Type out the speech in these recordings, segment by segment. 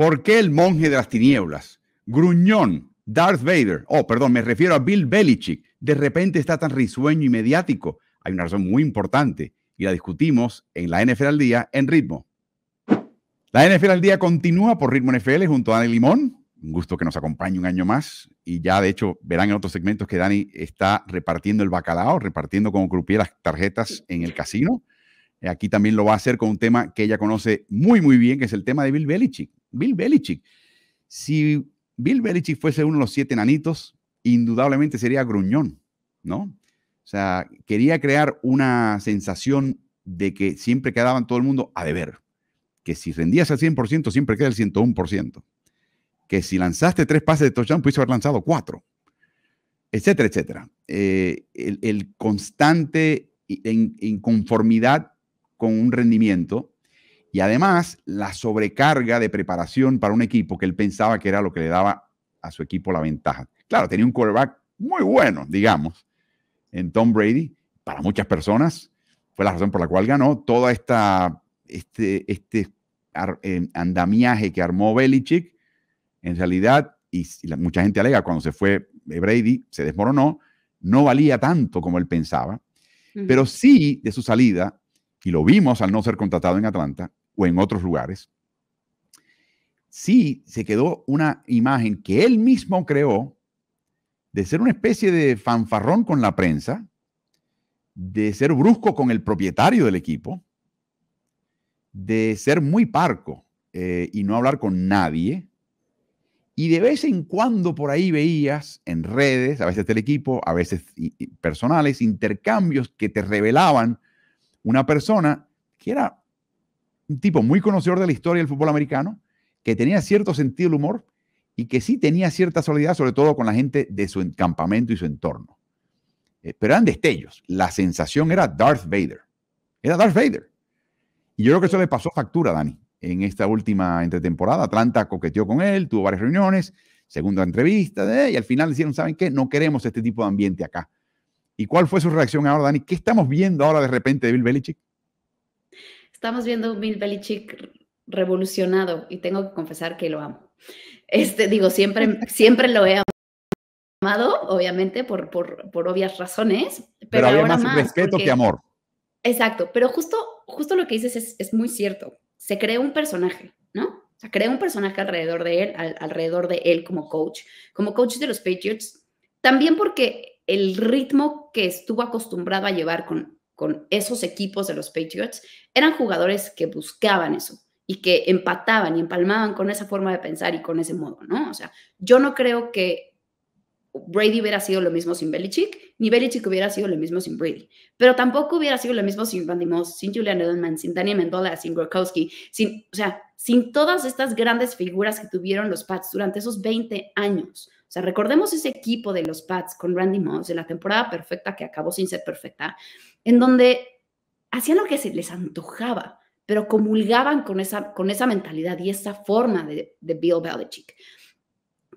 ¿Por qué el monje de las tinieblas, gruñón, Darth Vader, oh, perdón, me refiero a Bill Belichick, de repente está tan risueño y mediático? Hay una razón muy importante y la discutimos en la NFL al día en ritmo. La NFL al día continúa por Ritmo NFL junto a Dani Limón. Un gusto que nos acompañe un año más. Y ya, de hecho, verán en otros segmentos que Dani está repartiendo el bacalao, repartiendo como croupier las tarjetas en el casino. Aquí también lo va a hacer con un tema que ella conoce muy, muy bien, que es el tema de Bill Belichick. Bill Belichick. Si Bill Belichick fuese uno de los siete nanitos, indudablemente sería gruñón, ¿no? O sea, quería crear una sensación de que siempre quedaban todo el mundo a deber, que si rendías al 100%, siempre queda el 101%, que si lanzaste tres pases de touchdown, pudiste haber lanzado cuatro, etcétera, etcétera. Eh, el, el, constante inconformidad con un rendimiento y además, la sobrecarga de preparación para un equipo que él pensaba que era lo que le daba a su equipo la ventaja. Claro, tenía un quarterback muy bueno, digamos, en Tom Brady. Para muchas personas fue la razón por la cual ganó toda esta este, este eh, andamiaje que armó Belichick. En realidad, y mucha gente alega, cuando se fue Brady, se desmoronó, no valía tanto como él pensaba. Pero sí, de su salida, y lo vimos al no ser contratado en Atlanta, o en otros lugares, sí se quedó una imagen que él mismo creó de ser una especie de fanfarrón con la prensa, de ser brusco con el propietario del equipo, de ser muy parco eh, y no hablar con nadie. Y de vez en cuando por ahí veías en redes, a veces del equipo, a veces personales, intercambios que te revelaban una persona que era un tipo muy conocedor de la historia del fútbol americano, que tenía cierto sentido del humor y que sí tenía cierta solidaridad, sobre todo con la gente de su campamento y su entorno. Eh, pero eran destellos. La sensación era Darth Vader. Era Darth Vader. Y yo creo que eso le pasó factura a Dani en esta última entretemporada. Atlanta coqueteó con él, tuvo varias reuniones, segunda entrevista, eh, y al final dijeron, ¿saben qué? No queremos este tipo de ambiente acá. ¿Y cuál fue su reacción ahora, Dani? ¿Qué estamos viendo ahora de repente de Bill Belichick? Estamos viendo un Bill Belichick revolucionado y tengo que confesar que lo amo. Este, digo, siempre, siempre lo he amado, obviamente, por, por, obvias razones. Pero, más, respeto que amor. Exacto, pero justo, justo lo que dices es, muy cierto. Se crea un personaje, ¿no? Se crea un personaje alrededor de él, alrededor de él como coach, como coach de los Patriots. También porque el ritmo que estuvo acostumbrado a llevar con con esos equipos de los Patriots eran jugadores que buscaban eso y que empataban y empalmaban con esa forma de pensar y con ese modo, ¿no? O sea, yo no creo que Brady hubiera sido lo mismo sin Belichick, ni Belichick hubiera sido lo mismo sin Brady, pero tampoco hubiera sido lo mismo sin Randy Moss, sin Julian Edelman, sin Danny Mendola, sin Gronkowski, sin, o sea, sin todas estas grandes figuras que tuvieron los Pats durante esos 20 años. O sea, recordemos ese equipo de los Pats con Randy Moss de la temporada perfecta que acabó sin ser perfecta, en donde hacían lo que se les antojaba, pero comulgaban con esa, con esa mentalidad y esa forma de, Bill Belichick.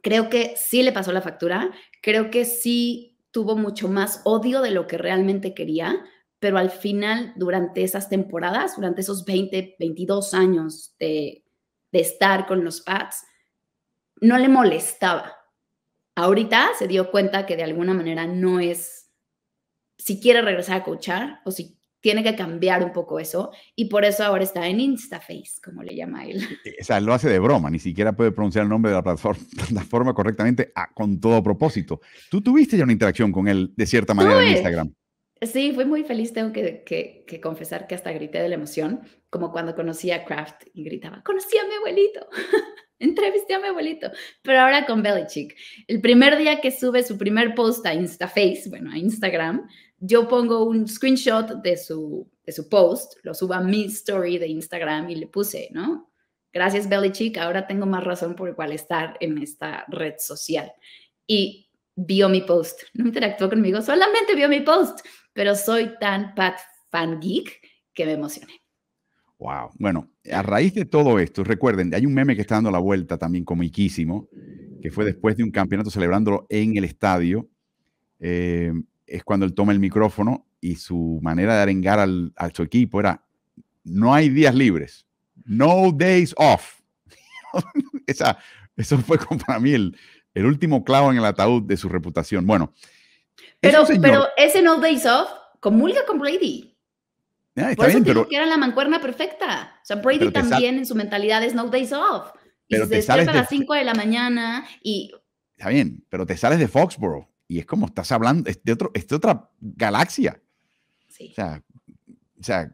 Creo que sí le pasó la factura, creo que sí tuvo mucho más odio de lo que realmente quería, pero al final, durante esas temporadas, durante esos 20, 22 años de, de estar con los Pats, no le molestaba ahorita se dio cuenta que de alguna manera no es, si quiere regresar a coachar o si tiene que cambiar un poco eso y por eso ahora está en Instaface, como le llama él. Eh, eh, o sea, lo hace de broma, ni siquiera puede pronunciar el nombre de la plataforma, correctamente ah, con todo propósito. Tú tuviste ya una interacción con él de cierta manera en Instagram. Sí, fui muy feliz, tengo que, confesar que hasta grité de la emoción, como cuando conocí a Kraft y gritaba, conocí a mi abuelito, entrevisté a mi abuelito, pero ahora con Belichick. El primer día que sube su primer post a InstaFace, bueno, a Instagram, yo pongo un screenshot de su, post, lo subo a mi story de Instagram y le puse, ¿no? Gracias Belichick, ahora tengo más razón por el cual estar en esta red social. Y vio mi post, no interactuó conmigo, solamente vio mi post pero soy tan Pat fan geek que me emocioné. Wow. Bueno, a raíz de todo esto, recuerden, hay un meme que está dando la vuelta también comiquísimo, que fue después de un campeonato celebrándolo en el estadio. Eh, es cuando él toma el micrófono y su manera de arengar al, a su equipo era, no hay días libres, no days off. Esa, eso fue para mí el último clavo en el ataúd de su reputación. Bueno, pero, pero ese No Days Off comulga con Brady. Ah, está Por eso bien, pero, que era la mancuerna perfecta. O sea, Brady también en su mentalidad es No Days Off. Y se te a las 5 de la mañana y... Está bien, pero te sales de Foxborough y es como estás hablando, de, otro, otra galaxia. Sí. O sea, o sea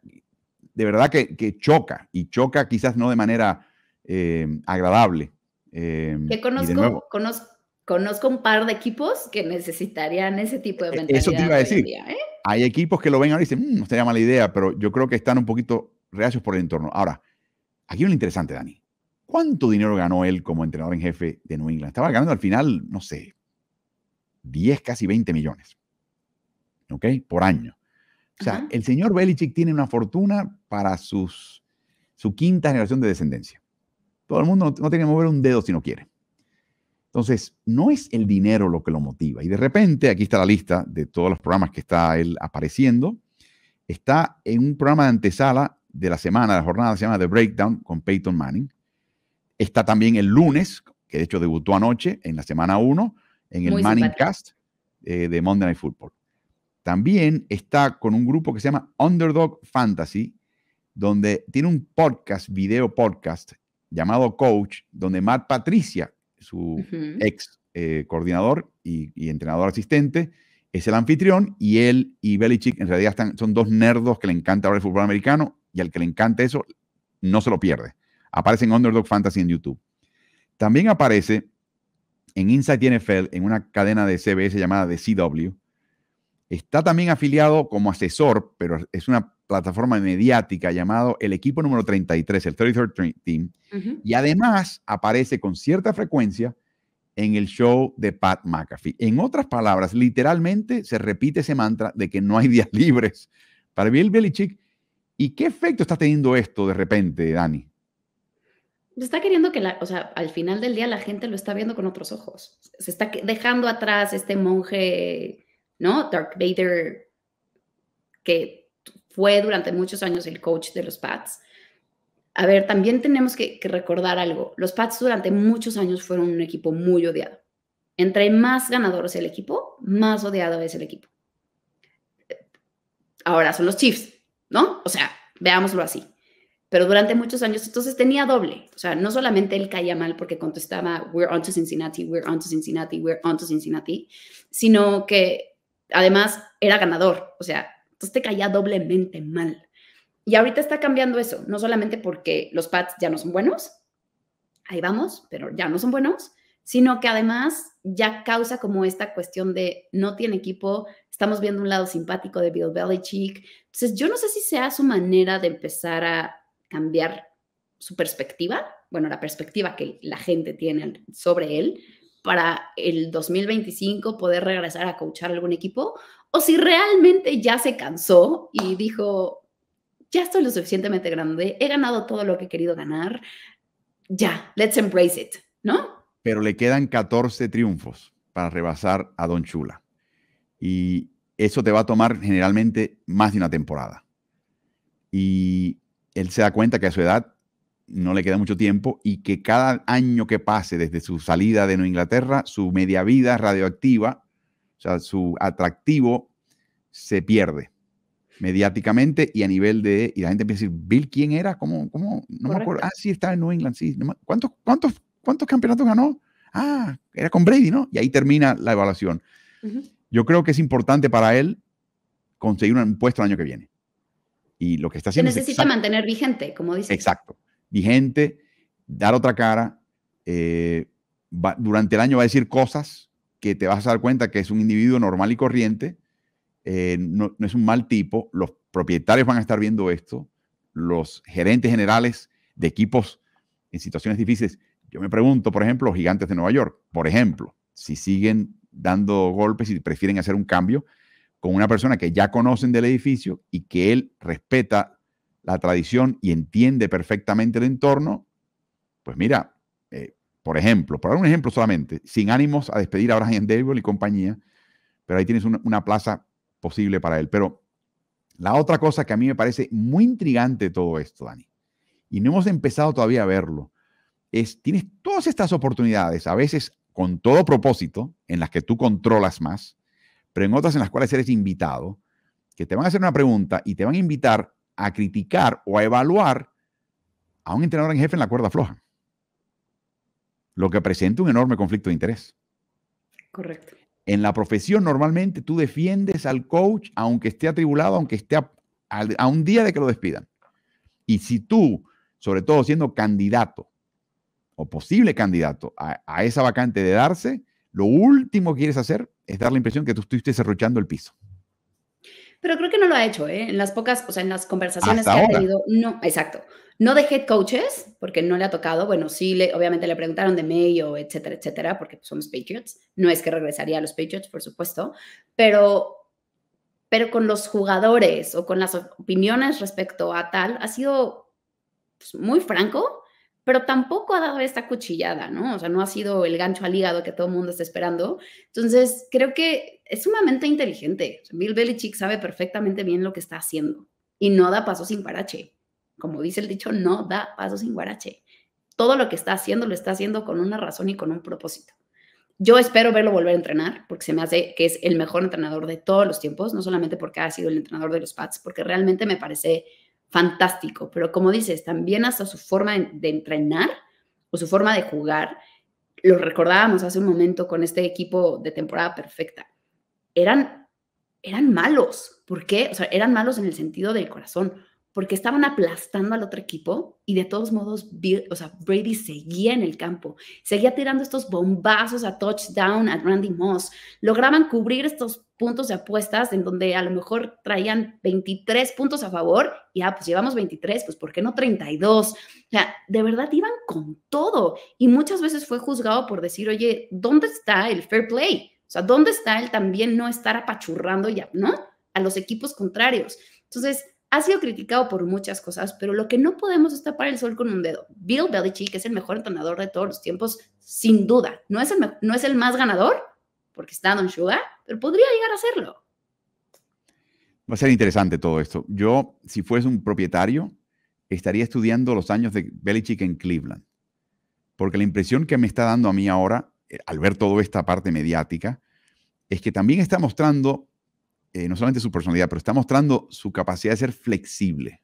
de verdad que, choca y choca quizás no de manera eh, agradable. Eh, que conozco, conozco, conozco un par de equipos que necesitarían ese tipo de mentalidad. Eso te iba a decir. ¿eh? Hay equipos que lo ven ahora y dicen, mm, no sería mala idea, pero yo creo que están un poquito reacios por el entorno. Ahora, aquí hay lo interesante, Dani. ¿Cuánto dinero ganó él como entrenador en jefe de New England? Estaba ganando al final, no sé, 10, casi 20 millones. ¿Ok? Por año. O sea, el señor Belichick tiene una fortuna para sus, su quinta generación de descendencia. Todo el mundo no tiene que mover un dedo si no quiere. Entonces, no es el dinero lo que lo motiva. Y de repente, aquí está la lista de todos los programas que está él apareciendo. Está en un programa de antesala de la semana, la jornada, se llama The Breakdown con Peyton Manning. Está también el lunes, que de hecho debutó anoche, en la semana 1, en el Manning Cast eh, de Monday Night Football. También está con un grupo que se llama Underdog Fantasy, donde tiene un podcast, video podcast, llamado Coach, donde Matt Patricia su ex eh, coordinador y, entrenador asistente, es el anfitrión y él y Belichick en realidad son dos nerdos que le encanta hablar el fútbol americano y al que le encanta eso no se lo pierde. Aparece en Underdog Fantasy en YouTube. También aparece en Inside NFL, en una cadena de CBS llamada The CW. Está también afiliado como asesor, pero es una plataforma mediática llamado el equipo número 33, el 33rd Team, y además aparece con cierta frecuencia en el show de Pat McAfee. En otras palabras, literalmente se repite ese mantra de que no hay días libres para Bill Belichick. ¿Y qué efecto está teniendo esto de repente, Dani? está queriendo que, la, o sea, al final del día la gente lo está viendo con otros ojos. Se está dejando atrás este monje, ¿no? Dark Vader, que fue durante muchos años el coach de los Pats. A ver, también tenemos que, recordar algo. Los Pats durante muchos años fueron un equipo muy odiado. Entre más ganador es el equipo, más odiado es el equipo. Ahora son los Chiefs, ¿no? O sea, veámoslo así. Pero durante muchos años, entonces tenía doble. O sea, no solamente él caía mal porque contestaba, we're on to Cincinnati, we're on to Cincinnati, we're on to Cincinnati, sino que además era ganador. O sea, entonces te caía doblemente mal. Y ahorita está cambiando eso, no solamente porque los pads ya no son buenos, ahí vamos, pero ya no son buenos, sino que además ya causa como esta cuestión de no tiene equipo, estamos viendo un lado simpático de Bill Belichick. Entonces, yo no sé si sea su manera de empezar a cambiar su perspectiva, bueno, la perspectiva que la gente tiene sobre él, para el 2025 poder regresar a coachar algún equipo o si realmente ya se cansó y dijo, ya estoy lo suficientemente grande, he ganado todo lo que he querido ganar, ya, let's embrace it, ¿no? Pero le quedan 14 triunfos para rebasar a Don Chula. Y eso te va a tomar generalmente más de una temporada. Y él se da cuenta que a su edad no le queda mucho tiempo y que cada año que pase desde su salida de Nueva Inglaterra, su media vida radioactiva, o sea, su atractivo se pierde mediáticamente y a nivel de... Y la gente empieza a decir, Bill, ¿quién era? ¿Cómo? cómo? No me acuerdo. Ah, sí, estaba en New England, sí. ¿Cuántos, cuántos, ¿Cuántos campeonatos ganó? Ah, era con Brady, ¿no? Y ahí termina la evaluación. Yo creo que es importante para él conseguir un puesto el año que viene. Y lo que está haciendo... Se necesita mantener vigente, como dice. Exacto vigente, dar otra cara. Eh, durante el año va a decir cosas que te vas a dar cuenta que es un individuo normal y corriente, eh, no, no, es un mal tipo. Los propietarios van a estar viendo esto, los gerentes generales de equipos en situaciones difíciles. Yo me pregunto, por ejemplo, los gigantes de Nueva York, por ejemplo, si siguen dando golpes y prefieren hacer un cambio con una persona que ya conocen del edificio y que él respeta la tradición y entiende perfectamente el entorno, pues mira, eh, por ejemplo, para dar un ejemplo solamente, sin ánimos a despedir a Brian Dable y compañía, pero ahí tienes una, plaza posible para él. Pero la otra cosa que a mí me parece muy intrigante todo esto, Dani, y no hemos empezado todavía a verlo, es tienes todas estas oportunidades, a veces con todo propósito, en las que tú controlas más, pero en otras en las cuales eres invitado, que te van a hacer una pregunta y te van a invitar a criticar o a evaluar a un entrenador en jefe en la cuerda floja, lo que presenta un enorme conflicto de interés. Correcto. En la profesión normalmente tú defiendes al coach aunque esté atribulado, aunque esté a, un día de que lo despidan. Y si tú, sobre todo siendo candidato o posible candidato a, esa vacante de darse, lo último que quieres hacer es dar la impresión que tú estuviste cerruchando el piso pero creo que no lo ha hecho, ¿eh? En las pocas, o sea, en las conversaciones que ha tenido, no, exacto. No de head coaches, porque no le ha tocado. Bueno, sí, le, obviamente le preguntaron de Mayo, etcétera, etcétera, porque pues, somos Patriots. No es que regresaría a los Patriots, por supuesto, pero, pero con los jugadores o con las opiniones respecto a tal, ha sido pues, muy franco pero tampoco ha dado esta cuchillada, ¿no? O sea, no ha sido el gancho al hígado que todo el mundo está esperando. Entonces, creo que es sumamente inteligente. Bill Belichick sabe perfectamente bien lo que está haciendo y no da paso sin guarache. Como dice el dicho, no da paso sin guarache. Todo lo que está haciendo lo está haciendo con una razón y con un propósito. Yo espero verlo volver a entrenar, porque se me hace que es el mejor entrenador de todos los tiempos, no solamente porque ha sido el entrenador de los Pats, porque realmente me parece fantástico, pero como dices, también hasta su forma de entrenar o su forma de jugar, lo recordábamos hace un momento con este equipo de temporada perfecta, eran, eran malos. ¿Por qué? O sea, eran malos en el sentido del corazón porque estaban aplastando al otro equipo y de todos modos, o sea, Brady seguía en el campo, seguía tirando estos bombazos a touchdown a Randy Moss, lograban cubrir estos puntos de apuestas en donde a lo mejor traían 23 puntos a favor y ah, pues llevamos 23, pues ¿por qué no 32? O sea, de verdad iban con todo y muchas veces fue juzgado por decir, oye, ¿dónde está el fair play? O sea, ¿dónde está el también no estar apachurrando ya, ¿no? A los equipos contrarios. Entonces, ha sido criticado por muchas cosas, pero lo que no podemos es tapar el sol con un dedo. Bill Belichick es el mejor entrenador de todos los tiempos, sin duda. No es el, no es el más ganador, porque está Don Sugar, pero podría llegar a serlo. Va a ser interesante todo esto. Yo, si fuese un propietario, estaría estudiando los años de Belichick en Cleveland. Porque la impresión que me está dando a mí ahora, eh, al ver toda esta parte mediática, es que también está mostrando eh, no solamente su personalidad, pero está mostrando su capacidad de ser flexible.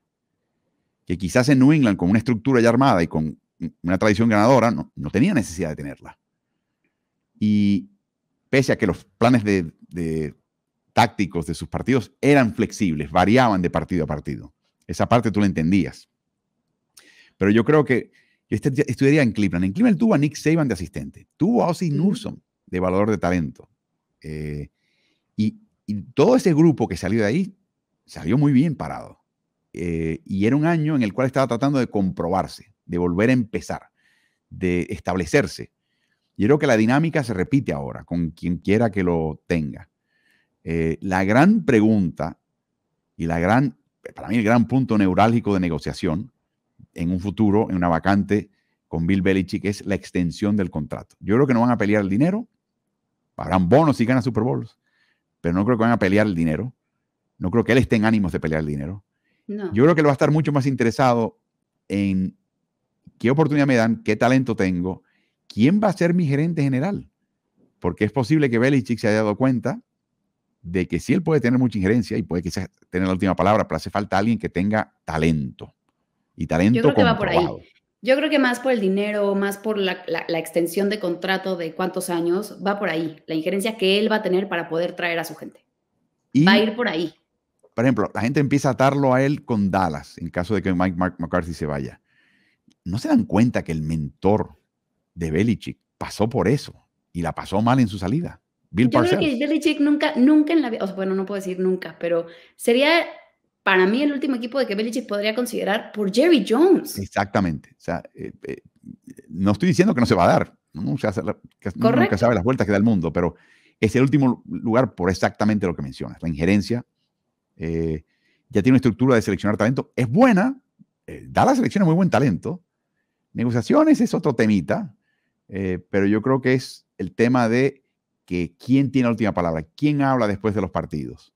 Que quizás en New England, con una estructura ya armada y con una tradición ganadora, no, tenía necesidad de tenerla. Y pese a que los planes de, tácticos de sus partidos eran flexibles, variaban de partido a partido. Esa parte tú la entendías. Pero yo creo que este estudiaría en Cleveland. En Cleveland tuvo a Nick Saban de asistente, tuvo a Ozzy Newsom de valor de talento. Eh, y y todo ese grupo que salió de ahí salió muy bien parado. Eh, y era un año en el cual estaba tratando de comprobarse, de volver a empezar, de establecerse. Y creo que la dinámica se repite ahora con quien quiera que lo tenga. Eh, la gran pregunta y la gran, para mí el gran punto neurálgico de negociación en un futuro, en una vacante con Bill Belichick, es la extensión del contrato. Yo creo que no van a pelear el dinero, pagarán bonos y ganan Super Bowls, pero no creo que van a pelear el dinero. No creo que él esté en ánimos de pelear el dinero. Yo creo que él va a estar mucho más interesado en qué oportunidad me dan, qué talento tengo, quién va a ser mi gerente general. Porque es posible que Belichick se haya dado cuenta de que sí él puede tener mucha injerencia y puede quizás tener la última palabra, pero hace falta alguien que tenga talento. Y talento como. Yo creo que más por el dinero, más por la, extensión de contrato de cuántos años, va por ahí, la injerencia que él va a tener para poder traer a su gente. va a ir por ahí. Por ejemplo, la gente empieza a atarlo a él con Dallas en caso de que Mike Mark McCarthy se vaya. ¿No se dan cuenta que el mentor de Belichick pasó por eso y la pasó mal en su salida? Bill Yo creo que Belichick nunca, nunca en la vida, bueno, no puedo decir nunca, pero sería para mí el último equipo de que Belichick podría considerar por Jerry Jones. Exactamente. O sea, eh, eh, no estoy diciendo que no se va a dar. ¿no? O nunca sabe las vueltas que da el mundo, pero es el último lugar por exactamente lo que mencionas. La injerencia eh, ya tiene una estructura de seleccionar talento. Es buena. da la selección muy buen talento. Negociaciones es otro temita, pero yo creo que es el tema de que quién tiene la última palabra, quién habla después de los partidos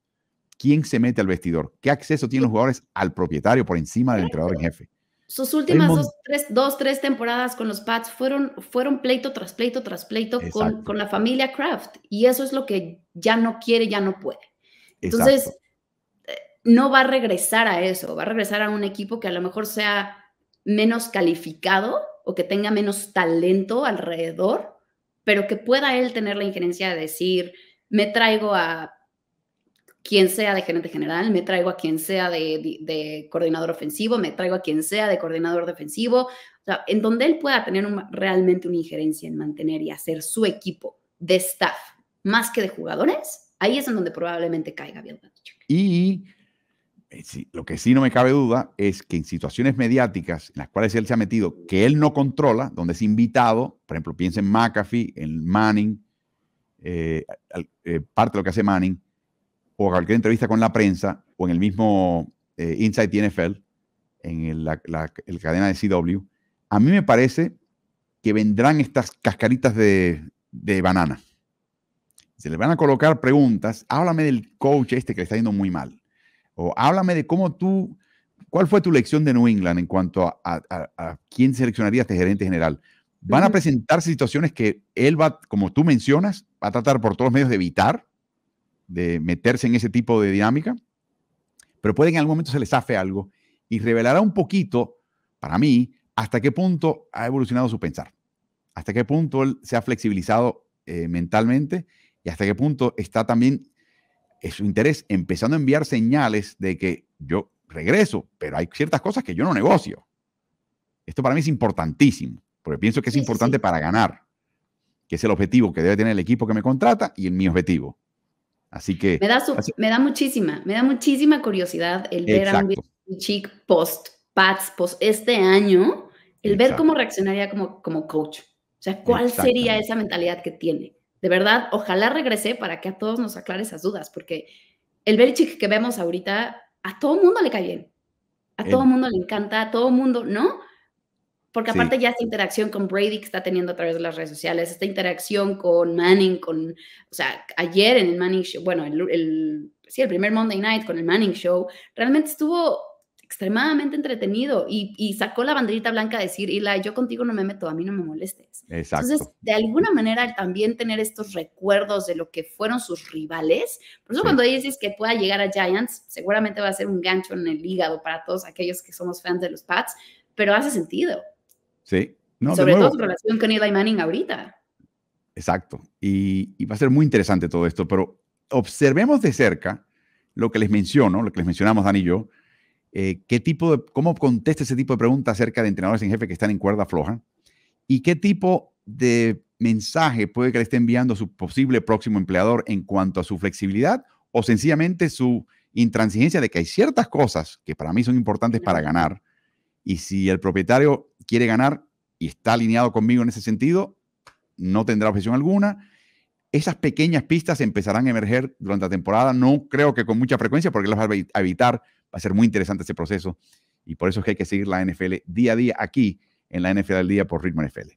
quién se mete al vestidor, qué acceso tienen los jugadores al propietario por encima del entrenador en jefe. Sus últimas dos tres, temporadas con los Pats fueron, fueron pleito tras pleito tras pleito con, con, la familia Kraft. Y eso es lo que ya no quiere, ya no puede. Entonces, eh, no va a regresar a eso. Va a regresar a un equipo que a lo mejor sea menos calificado o que tenga menos talento alrededor, pero que pueda él tener la injerencia de decir, me traigo a quien sea de gerente general, me traigo a quien sea de, coordinador ofensivo, me traigo a quien sea de coordinador defensivo, o sea, en donde él pueda tener realmente una injerencia en mantener y hacer su equipo de staff más que de jugadores, ahí es en donde probablemente caiga Bill Y eh, lo que sí no me cabe duda es que en situaciones mediáticas en las cuales él se ha metido, que él no controla, donde es invitado, por ejemplo, piensa en McAfee, en Manning, eh, eh, parte de lo que hace Manning, o cualquier entrevista con la prensa o en el mismo eh, Inside NFL, en la, cadena de CW, a mí me parece que vendrán estas cascaritas de, banana. Se le van a colocar preguntas. Háblame del coach este que le está yendo muy mal. O háblame de cómo tú, cuál fue tu lección de New England en cuanto a, quién seleccionaría a este gerente general. Van a presentar situaciones que él va, como tú mencionas, va a tratar por todos los medios de evitar de meterse en ese tipo de dinámica, pero puede que en algún momento se les zafe algo y revelará un poquito, para mí, hasta qué punto ha evolucionado su pensar, hasta qué punto él se ha flexibilizado eh, mentalmente y hasta qué punto está también eh, su interés empezando a enviar señales de que yo regreso, pero hay ciertas cosas que yo no negocio. Esto para mí es importantísimo, porque pienso que es importante para ganar, que es el objetivo que debe tener el equipo que me contrata y mi objetivo. Así que... Me da, me da muchísima, me da muchísima curiosidad el ver a un chick post Pats post este año, el ver cómo reaccionaría como, como coach. O sea, ¿cuál sería esa mentalidad que tiene? De verdad, ojalá regrese para que a todos nos aclare esas dudas, porque el Belichick que vemos ahorita, a todo mundo le cae bien. A todo mundo le encanta, a todo mundo, ¿no? Porque aparte ya esta interacción con Brady que está teniendo a través de las redes sociales, esta interacción con Manning, con, o sea, ayer en el Manning Show, bueno, el, sí, el primer Monday Night con el Manning Show, realmente estuvo extremadamente entretenido y, sacó la banderita blanca a decir, Ila, yo contigo no me meto, a mí no me molestes. Exacto. Entonces, de alguna manera también tener estos recuerdos de lo que fueron sus rivales, por eso cuando dices que pueda llegar a Giants, seguramente va a ser un gancho en el hígado para todos aquellos que somos fans de los Pats, pero hace sentido. Sí. Sobre todo su relación con Eli Manning ahorita. Exacto. Y, va a ser muy interesante todo esto, pero observemos de cerca lo que les menciono, lo que les mencionamos Dan y yo, eh, qué tipo de, cómo contesta ese tipo de preguntas acerca de entrenadores en jefe que están en cuerda floja y qué tipo de mensaje puede que le esté enviando a su posible próximo empleador en cuanto a su flexibilidad o sencillamente su intransigencia de que hay ciertas cosas que para mí son importantes para ganar y si el propietario quiere ganar y está alineado conmigo en ese sentido, no tendrá objeción alguna. Esas pequeñas pistas empezarán a emerger durante la temporada, no creo que con mucha frecuencia, porque las va a evitar. Va a ser muy interesante ese proceso y por eso es que hay que seguir la NFL día a día aquí en la NFL del día por Ritmo NFL.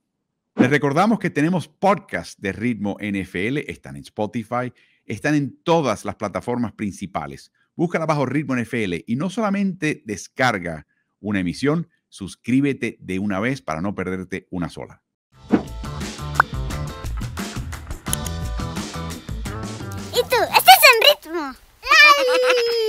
Les recordamos que tenemos podcasts de Ritmo NFL, están en Spotify, están en todas las plataformas principales. Búscala bajo Ritmo NFL y no solamente descarga una emisión, Suscríbete de una vez para no perderte una sola. ¿Y tú? ¿Estás en ritmo?